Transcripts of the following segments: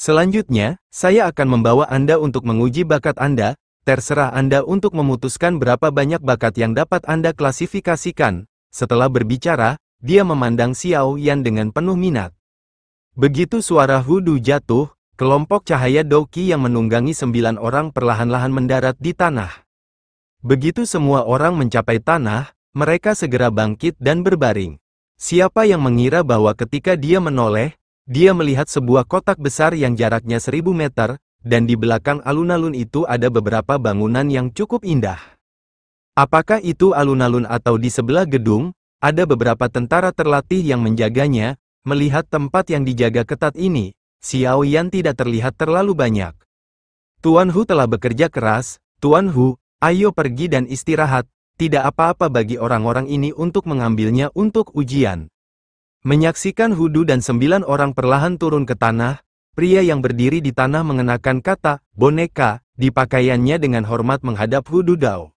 Selanjutnya, saya akan membawa Anda untuk menguji bakat Anda, terserah Anda untuk memutuskan berapa banyak bakat yang dapat Anda klasifikasikan. Setelah berbicara, dia memandang Xiao Yan dengan penuh minat. Begitu suara hudu jatuh, kelompok cahaya Doki yang menunggangi sembilan orang perlahan-lahan mendarat di tanah. Begitu semua orang mencapai tanah, mereka segera bangkit dan berbaring. Siapa yang mengira bahwa ketika dia menoleh, dia melihat sebuah kotak besar yang jaraknya seribu meter, dan di belakang alun-alun itu ada beberapa bangunan yang cukup indah. Apakah itu alun-alun atau di sebelah gedung, ada beberapa tentara terlatih yang menjaganya, melihat tempat yang dijaga ketat ini, Xiao Yan tidak terlihat terlalu banyak. Tuan Hu telah bekerja keras, Tuan Hu, ayo pergi dan istirahat, tidak apa-apa bagi orang-orang ini untuk mengambilnya untuk ujian. Menyaksikan Hudu dan sembilan orang perlahan turun ke tanah, pria yang berdiri di tanah mengenakan kata, boneka, di pakaiannya dengan hormat menghadap Hudu Dao.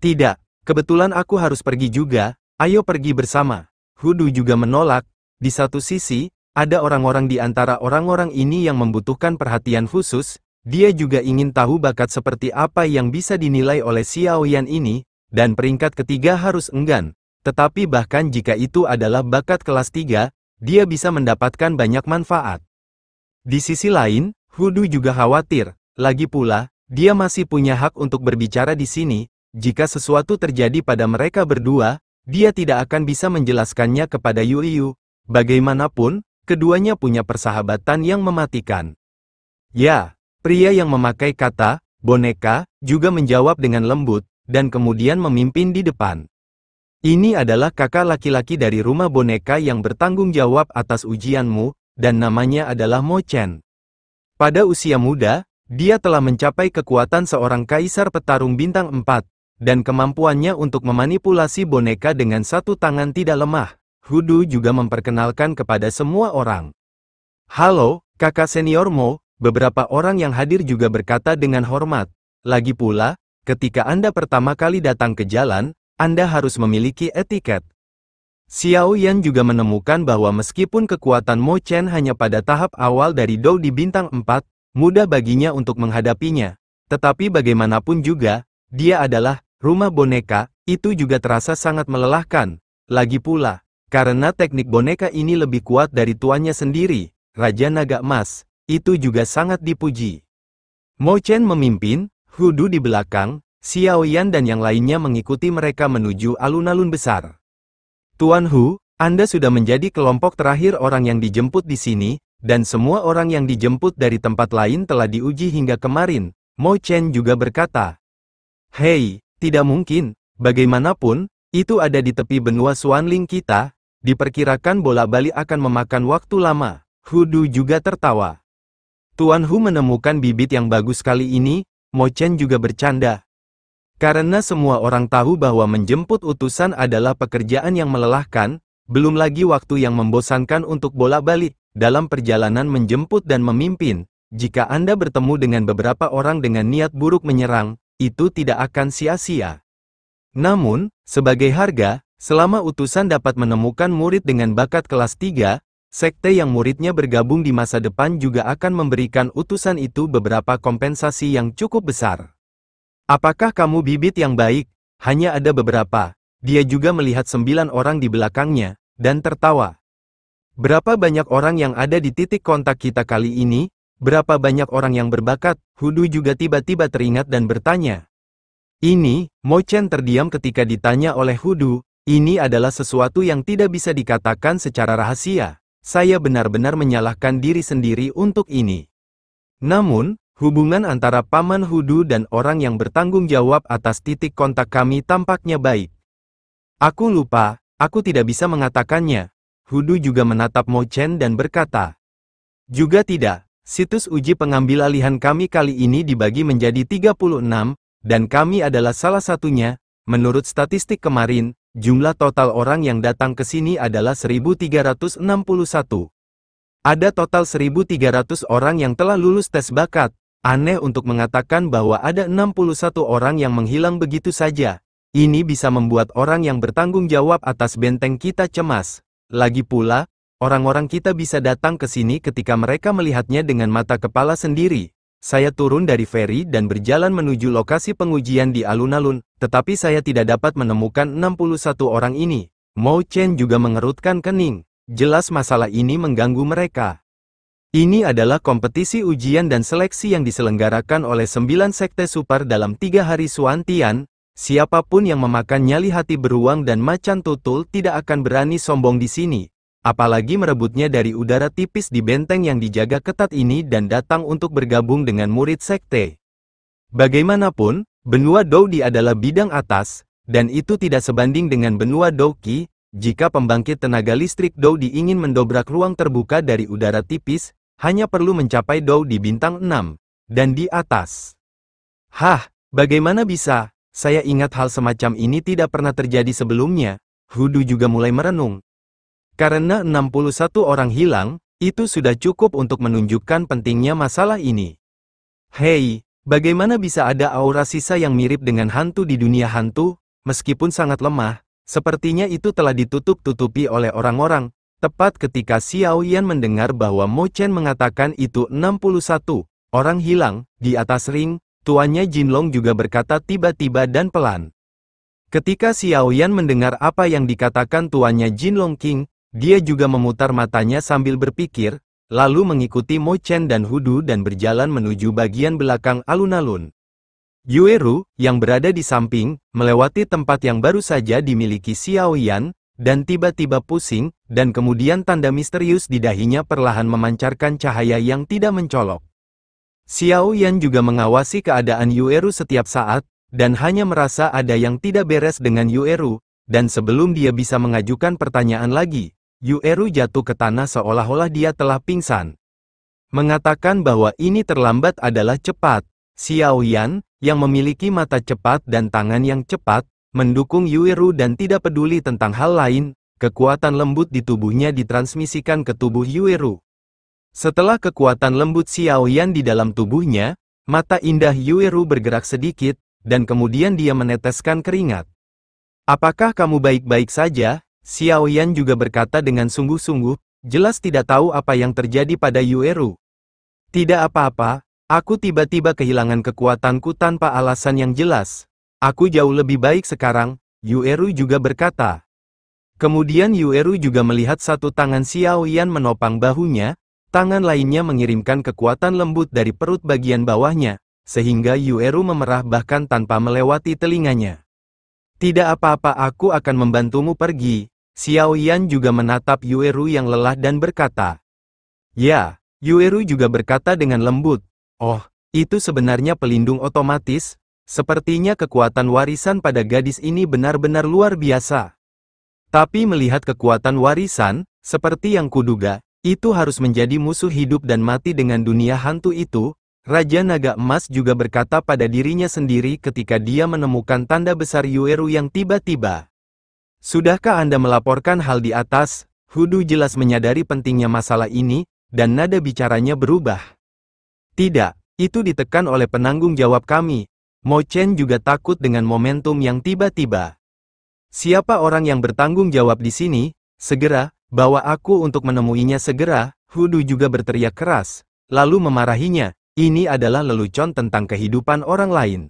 Tidak, kebetulan aku harus pergi juga, ayo pergi bersama. Hudu juga menolak, di satu sisi, ada orang-orang di antara orang-orang ini yang membutuhkan perhatian khusus, dia juga ingin tahu bakat seperti apa yang bisa dinilai oleh Xiaoyan ini, dan peringkat ketiga harus enggan, tetapi bahkan jika itu adalah bakat kelas 3, dia bisa mendapatkan banyak manfaat. Di sisi lain, Hudu juga khawatir. Lagi pula, dia masih punya hak untuk berbicara di sini. Jika sesuatu terjadi pada mereka berdua, dia tidak akan bisa menjelaskannya kepada Yu Yu. Bagaimanapun, keduanya punya persahabatan yang mematikan. Ya, pria yang memakai kata, boneka, juga menjawab dengan lembut, dan kemudian memimpin di depan. Ini adalah kakak laki-laki dari rumah boneka yang bertanggung jawab atas ujianmu, dan namanya adalah Mo Chen. Pada usia muda, dia telah mencapai kekuatan seorang kaisar petarung bintang 4, dan kemampuannya untuk memanipulasi boneka dengan satu tangan tidak lemah. Hudu juga memperkenalkan kepada semua orang. Halo, kakak senior Mo, beberapa orang yang hadir juga berkata dengan hormat. Lagi pula, ketika Anda pertama kali datang ke jalan, anda harus memiliki etiket. Xiao Yan juga menemukan bahwa meskipun kekuatan Mo Chen hanya pada tahap awal dari Dou di bintang 4, mudah baginya untuk menghadapinya. Tetapi bagaimanapun juga, dia adalah rumah boneka, itu juga terasa sangat melelahkan. Lagi pula, karena teknik boneka ini lebih kuat dari tuannya sendiri, Raja Naga Emas, itu juga sangat dipuji. Mo Chen memimpin, Hudu di belakang, Xiaoyan dan yang lainnya mengikuti mereka menuju alun-alun besar. Tuan Hu, Anda sudah menjadi kelompok terakhir orang yang dijemput di sini, dan semua orang yang dijemput dari tempat lain telah diuji hingga kemarin, Mo Chen juga berkata. Hei, tidak mungkin, bagaimanapun, itu ada di tepi benua Swanling kita, diperkirakan bola bali akan memakan waktu lama, Hu Du juga tertawa. Tuan Hu menemukan bibit yang bagus kali ini, Mo Chen juga bercanda, karena semua orang tahu bahwa menjemput utusan adalah pekerjaan yang melelahkan, belum lagi waktu yang membosankan untuk bolak-balik dalam perjalanan menjemput dan memimpin. Jika Anda bertemu dengan beberapa orang dengan niat buruk menyerang, itu tidak akan sia-sia. Namun, sebagai harga, selama utusan dapat menemukan murid dengan bakat kelas 3, sekte yang muridnya bergabung di masa depan juga akan memberikan utusan itu beberapa kompensasi yang cukup besar. Apakah kamu bibit yang baik? Hanya ada beberapa. Dia juga melihat sembilan orang di belakangnya, dan tertawa. Berapa banyak orang yang ada di titik kontak kita kali ini? Berapa banyak orang yang berbakat? Hudu juga tiba-tiba teringat dan bertanya. Ini, Mo Chen terdiam ketika ditanya oleh Hudu, ini adalah sesuatu yang tidak bisa dikatakan secara rahasia. Saya benar-benar menyalahkan diri sendiri untuk ini. Namun, Hubungan antara Paman Hudu dan orang yang bertanggung jawab atas titik kontak kami tampaknya baik. Aku lupa, aku tidak bisa mengatakannya. Hudu juga menatap Mo Chen dan berkata. Juga tidak, situs uji pengambil alihan kami kali ini dibagi menjadi 36, dan kami adalah salah satunya. Menurut statistik kemarin, jumlah total orang yang datang ke sini adalah 1361. Ada total 1300 orang yang telah lulus tes bakat, Aneh untuk mengatakan bahwa ada 61 orang yang menghilang begitu saja. Ini bisa membuat orang yang bertanggung jawab atas benteng kita cemas. Lagi pula, orang-orang kita bisa datang ke sini ketika mereka melihatnya dengan mata kepala sendiri. Saya turun dari feri dan berjalan menuju lokasi pengujian di alun-alun, tetapi saya tidak dapat menemukan 61 orang ini. Mao Chen juga mengerutkan kening. Jelas masalah ini mengganggu mereka. Ini adalah kompetisi ujian dan seleksi yang diselenggarakan oleh sembilan sekte super dalam tiga hari Suantian, siapapun yang memakan nyali hati beruang dan macan tutul tidak akan berani sombong di sini, apalagi merebutnya dari udara tipis di benteng yang dijaga ketat ini dan datang untuk bergabung dengan murid sekte. Bagaimanapun, benua Doudi adalah bidang atas, dan itu tidak sebanding dengan benua Douki, jika pembangkit tenaga listrik Doudi ingin mendobrak ruang terbuka dari udara tipis, hanya perlu mencapai Dou di bintang 6, dan di atas. Hah, bagaimana bisa? Saya ingat hal semacam ini tidak pernah terjadi sebelumnya. Hudu juga mulai merenung. Karena 61 orang hilang, itu sudah cukup untuk menunjukkan pentingnya masalah ini. Hei, bagaimana bisa ada aura sisa yang mirip dengan hantu di dunia hantu, meskipun sangat lemah, sepertinya itu telah ditutup-tutupi oleh orang-orang, Tepat ketika Xiao Yan mendengar bahwa Mo Chen mengatakan itu 61 orang hilang, di atas ring, tuannya Jin Long juga berkata tiba-tiba dan pelan. Ketika Xiao Yan mendengar apa yang dikatakan tuannya Jin Long King, dia juga memutar matanya sambil berpikir, lalu mengikuti Mo Chen dan Hudu dan berjalan menuju bagian belakang alun-alun. Yueru, yang berada di samping, melewati tempat yang baru saja dimiliki Xiao Yan, dan tiba-tiba pusing, dan kemudian tanda misterius di dahinya perlahan memancarkan cahaya yang tidak mencolok. Xiao Yan juga mengawasi keadaan Yueru setiap saat, dan hanya merasa ada yang tidak beres dengan Yueru, dan sebelum dia bisa mengajukan pertanyaan lagi, Yueru jatuh ke tanah seolah-olah dia telah pingsan. Mengatakan bahwa ini terlambat adalah cepat. Xiao Yan, yang memiliki mata cepat dan tangan yang cepat, mendukung Yuiru dan tidak peduli tentang hal lain, kekuatan lembut di tubuhnya ditransmisikan ke tubuh Yuiru. Setelah kekuatan lembut Xiaoyan di dalam tubuhnya, mata indah Yuiru bergerak sedikit, dan kemudian dia meneteskan keringat. Apakah kamu baik-baik saja? Xiaoyan juga berkata dengan sungguh-sungguh, jelas tidak tahu apa yang terjadi pada Yueru. Tidak apa-apa, aku tiba-tiba kehilangan kekuatanku tanpa alasan yang jelas. Aku jauh lebih baik sekarang, Yueru juga berkata. Kemudian Yueru juga melihat satu tangan Xiao Yan menopang bahunya, tangan lainnya mengirimkan kekuatan lembut dari perut bagian bawahnya, sehingga Yueru memerah bahkan tanpa melewati telinganya. Tidak apa-apa aku akan membantumu pergi, Xiao Yan juga menatap Yueru yang lelah dan berkata. Ya, Yueru juga berkata dengan lembut, Oh, itu sebenarnya pelindung otomatis, Sepertinya kekuatan warisan pada gadis ini benar-benar luar biasa. Tapi melihat kekuatan warisan, seperti yang kuduga, itu harus menjadi musuh hidup dan mati dengan dunia hantu itu, Raja Naga Emas juga berkata pada dirinya sendiri ketika dia menemukan tanda besar Yueru yang tiba-tiba. Sudahkah Anda melaporkan hal di atas? Hudu jelas menyadari pentingnya masalah ini, dan nada bicaranya berubah. Tidak, itu ditekan oleh penanggung jawab kami, Mo Chen juga takut dengan momentum yang tiba-tiba. Siapa orang yang bertanggung jawab di sini? Segera, bawa aku untuk menemuinya segera, Hudu juga berteriak keras, lalu memarahinya, ini adalah lelucon tentang kehidupan orang lain.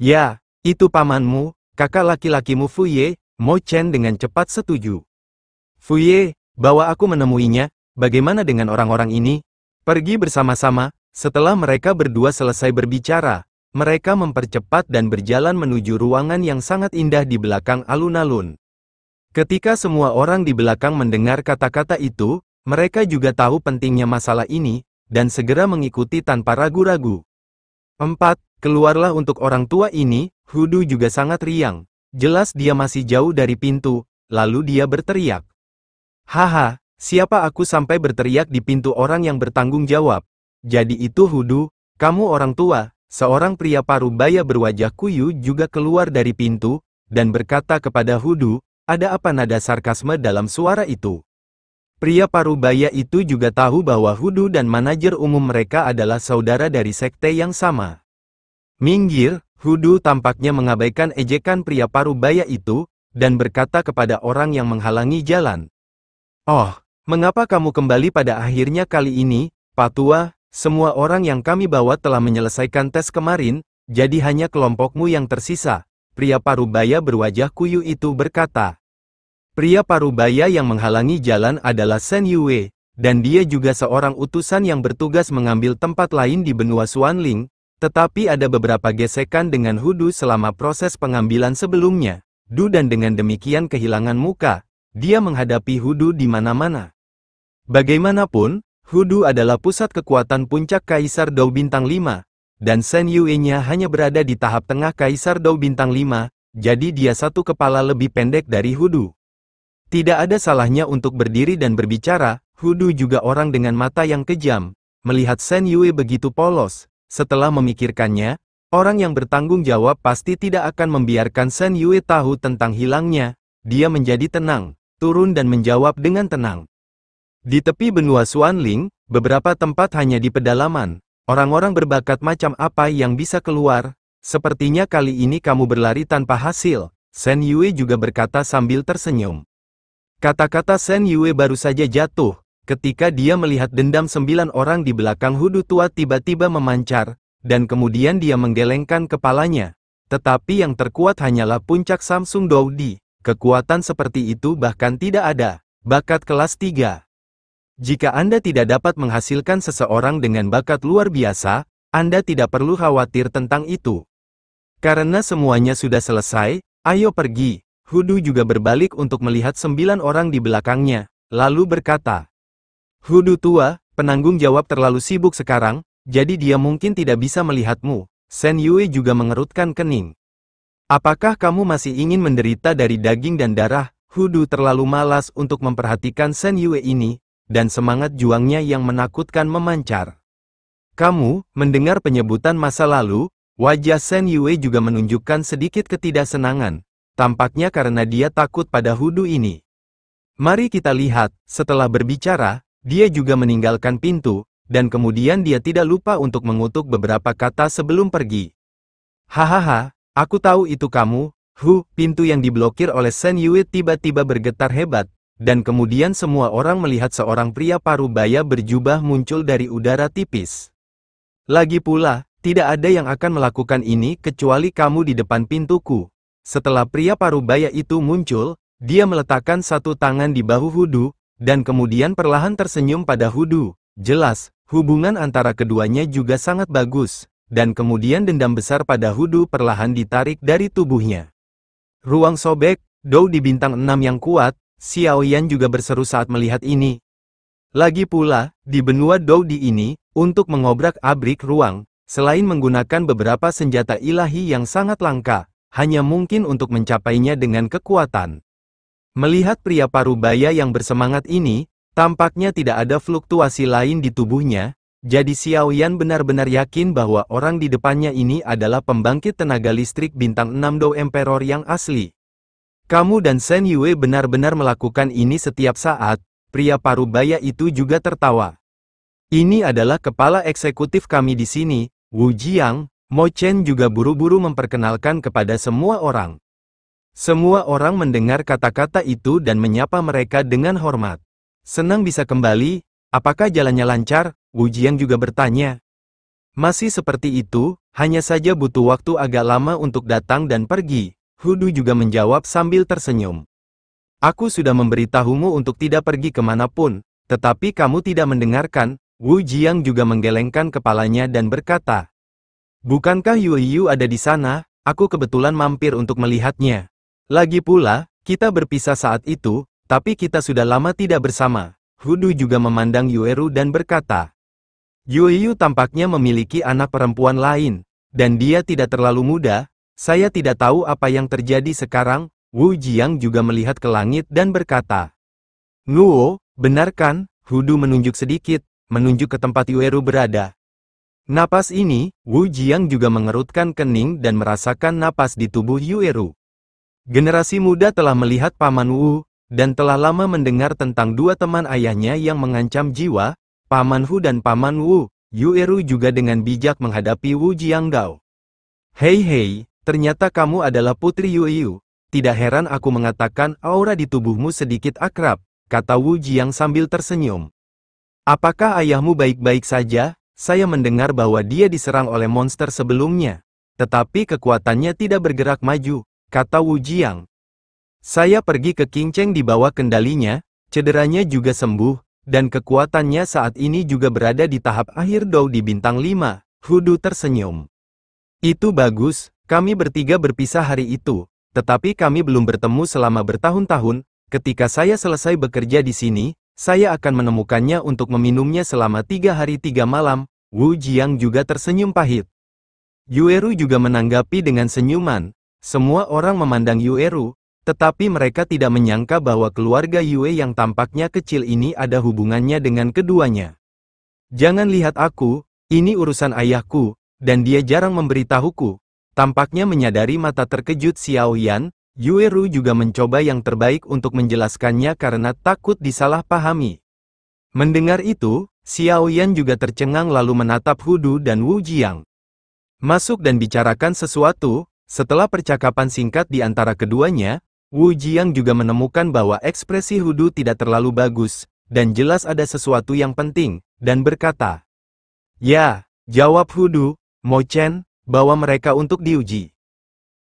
Ya, itu pamanmu, kakak laki-lakimu Fuye, Mo Chen dengan cepat setuju. Fuye, bawa aku menemuinya, bagaimana dengan orang-orang ini? Pergi bersama-sama, setelah mereka berdua selesai berbicara, mereka mempercepat dan berjalan menuju ruangan yang sangat indah di belakang alun-alun. Ketika semua orang di belakang mendengar kata-kata itu, mereka juga tahu pentingnya masalah ini, dan segera mengikuti tanpa ragu-ragu. 4. Keluarlah untuk orang tua ini, Hudu juga sangat riang. Jelas dia masih jauh dari pintu, lalu dia berteriak. Haha, siapa aku sampai berteriak di pintu orang yang bertanggung jawab? Jadi itu Hudu, kamu orang tua, Seorang pria parubaya berwajah kuyu juga keluar dari pintu, dan berkata kepada Hudu, ada apa nada sarkasme dalam suara itu? Pria parubaya itu juga tahu bahwa Hudu dan manajer umum mereka adalah saudara dari sekte yang sama. Minggir, Hudu tampaknya mengabaikan ejekan pria parubaya itu, dan berkata kepada orang yang menghalangi jalan. Oh, mengapa kamu kembali pada akhirnya kali ini, Patua, semua orang yang kami bawa telah menyelesaikan tes kemarin, jadi hanya kelompokmu yang tersisa, pria parubaya berwajah kuyu itu berkata. Pria parubaya yang menghalangi jalan adalah Sen Yue, dan dia juga seorang utusan yang bertugas mengambil tempat lain di benua Suanling, tetapi ada beberapa gesekan dengan Hudu selama proses pengambilan sebelumnya. Du dan dengan demikian kehilangan muka, dia menghadapi Hudu di mana-mana. Bagaimanapun, Hudu adalah pusat kekuatan puncak Kaisar Dou Bintang 5, dan Shen Yue-nya hanya berada di tahap tengah Kaisar Dou Bintang 5, jadi dia satu kepala lebih pendek dari Hudu. Tidak ada salahnya untuk berdiri dan berbicara, Hudu juga orang dengan mata yang kejam, melihat Shen Yue begitu polos. Setelah memikirkannya, orang yang bertanggung jawab pasti tidak akan membiarkan Shen Yue tahu tentang hilangnya. Dia menjadi tenang, turun dan menjawab dengan tenang. Di tepi benua Suanling, beberapa tempat hanya di pedalaman. Orang-orang berbakat macam apa yang bisa keluar? Sepertinya kali ini kamu berlari tanpa hasil. Shen Yue juga berkata sambil tersenyum. Kata-kata Shen Yue baru saja jatuh, ketika dia melihat dendam sembilan orang di belakang hudu tua tiba-tiba memancar, dan kemudian dia menggelengkan kepalanya. Tetapi yang terkuat hanyalah puncak Samsung Doudi. Kekuatan seperti itu bahkan tidak ada. Bakat kelas 3. Jika Anda tidak dapat menghasilkan seseorang dengan bakat luar biasa, Anda tidak perlu khawatir tentang itu. Karena semuanya sudah selesai, ayo pergi. Hudu juga berbalik untuk melihat sembilan orang di belakangnya, lalu berkata, Hudu tua, penanggung jawab terlalu sibuk sekarang, jadi dia mungkin tidak bisa melihatmu. Sen Yue juga mengerutkan kening. Apakah kamu masih ingin menderita dari daging dan darah? Hudu terlalu malas untuk memperhatikan Sen Yue ini, dan semangat juangnya yang menakutkan memancar. Kamu, mendengar penyebutan masa lalu, wajah Shen Yue juga menunjukkan sedikit ketidaksenangan, tampaknya karena dia takut pada hudu ini. Mari kita lihat, setelah berbicara, dia juga meninggalkan pintu, dan kemudian dia tidak lupa untuk mengutuk beberapa kata sebelum pergi. Hahaha, aku tahu itu kamu, Hu, pintu yang diblokir oleh Shen Yue tiba-tiba bergetar hebat, dan kemudian semua orang melihat seorang pria parubaya berjubah muncul dari udara tipis. Lagi pula, tidak ada yang akan melakukan ini kecuali kamu di depan pintuku. Setelah pria parubaya itu muncul, dia meletakkan satu tangan di bahu Hudu, dan kemudian perlahan tersenyum pada Hudu. Jelas, hubungan antara keduanya juga sangat bagus, dan kemudian dendam besar pada Hudu perlahan ditarik dari tubuhnya. Ruang sobek, Dou di bintang 6 yang kuat, Xiao Yan juga berseru saat melihat ini. Lagi pula, di benua Doudi ini, untuk mengobrak-abrik ruang, selain menggunakan beberapa senjata ilahi yang sangat langka, hanya mungkin untuk mencapainya dengan kekuatan. Melihat pria parubaya yang bersemangat ini, tampaknya tidak ada fluktuasi lain di tubuhnya, jadi Xiao Yan benar-benar yakin bahwa orang di depannya ini adalah pembangkit tenaga listrik bintang 6 Dou Emperor yang asli. Kamu dan Shen Yue benar-benar melakukan ini setiap saat, pria parubaya itu juga tertawa. Ini adalah kepala eksekutif kami di sini, Wu Jiang, Mo Chen juga buru-buru memperkenalkan kepada semua orang. Semua orang mendengar kata-kata itu dan menyapa mereka dengan hormat. Senang bisa kembali, apakah jalannya lancar? Wu Jiang juga bertanya. Masih seperti itu, hanya saja butuh waktu agak lama untuk datang dan pergi. Hudu juga menjawab sambil tersenyum. Aku sudah memberitahumu untuk tidak pergi kemanapun, tetapi kamu tidak mendengarkan, Wu Jiang juga menggelengkan kepalanya dan berkata, Bukankah Yu Yu ada di sana, aku kebetulan mampir untuk melihatnya. Lagi pula, kita berpisah saat itu, tapi kita sudah lama tidak bersama. Hudu juga memandang Yueru dan berkata, Yu Yu tampaknya memiliki anak perempuan lain, dan dia tidak terlalu muda, saya tidak tahu apa yang terjadi sekarang, Wu Jiang juga melihat ke langit dan berkata. Nuo, benar kan? Hudu menunjuk sedikit, menunjuk ke tempat Yueru berada. Napas ini, Wu Jiang juga mengerutkan kening dan merasakan napas di tubuh Yueru. Generasi muda telah melihat Paman Wu, dan telah lama mendengar tentang dua teman ayahnya yang mengancam jiwa, Paman Hu dan Paman Wu, Yueru juga dengan bijak menghadapi Wu Dao. Hei hei, Ternyata kamu adalah Putri Yu Yu. Tidak heran aku mengatakan aura di tubuhmu sedikit akrab, kata Wu Jiang sambil tersenyum. Apakah ayahmu baik-baik saja? Saya mendengar bahwa dia diserang oleh monster sebelumnya. Tetapi kekuatannya tidak bergerak maju, kata Wu Jiang. Saya pergi ke King Cheng di bawah kendalinya, cederanya juga sembuh, dan kekuatannya saat ini juga berada di tahap akhir Dou di bintang 5, Hudu tersenyum. Itu bagus, kami bertiga berpisah hari itu, tetapi kami belum bertemu selama bertahun-tahun, ketika saya selesai bekerja di sini, saya akan menemukannya untuk meminumnya selama tiga hari tiga malam, Wu Jiang juga tersenyum pahit. Yueru juga menanggapi dengan senyuman, semua orang memandang Yueru, tetapi mereka tidak menyangka bahwa keluarga Yue yang tampaknya kecil ini ada hubungannya dengan keduanya. Jangan lihat aku, ini urusan ayahku, dan dia jarang memberitahuku, Tampaknya menyadari mata terkejut Xiao Yan, Yue Ru juga mencoba yang terbaik untuk menjelaskannya karena takut disalahpahami. Mendengar itu, Xiao Yan juga tercengang lalu menatap Hudu dan Wu Jiang. Masuk dan bicarakan sesuatu, setelah percakapan singkat di antara keduanya, Wu Jiang juga menemukan bahwa ekspresi Hudu tidak terlalu bagus, dan jelas ada sesuatu yang penting, dan berkata, Ya, jawab Hudu, Mo Chen, bawa mereka untuk diuji.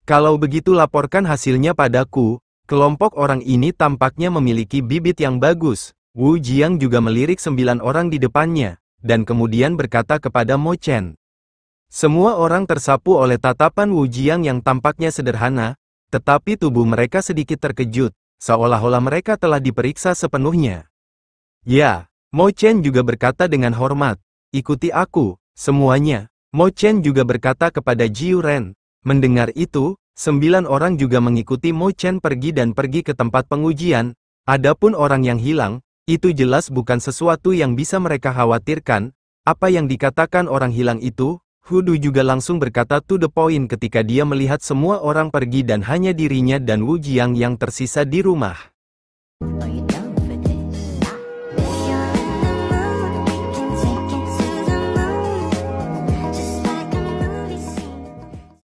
Kalau begitu laporkan hasilnya padaku, kelompok orang ini tampaknya memiliki bibit yang bagus. Wu Jiang juga melirik sembilan orang di depannya, dan kemudian berkata kepada Mo Chen. Semua orang tersapu oleh tatapan Wu Jiang yang tampaknya sederhana, tetapi tubuh mereka sedikit terkejut, seolah-olah mereka telah diperiksa sepenuhnya. Ya, Mo Chen juga berkata dengan hormat, ikuti aku, semuanya. Mo Chen juga berkata kepada Jiu Ren. Mendengar itu, sembilan orang juga mengikuti Mo Chen pergi dan pergi ke tempat pengujian, adapun orang yang hilang, itu jelas bukan sesuatu yang bisa mereka khawatirkan, apa yang dikatakan orang hilang itu, Hudu juga langsung berkata to the point ketika dia melihat semua orang pergi dan hanya dirinya dan Wu Jiang yang tersisa di rumah. Oh iya.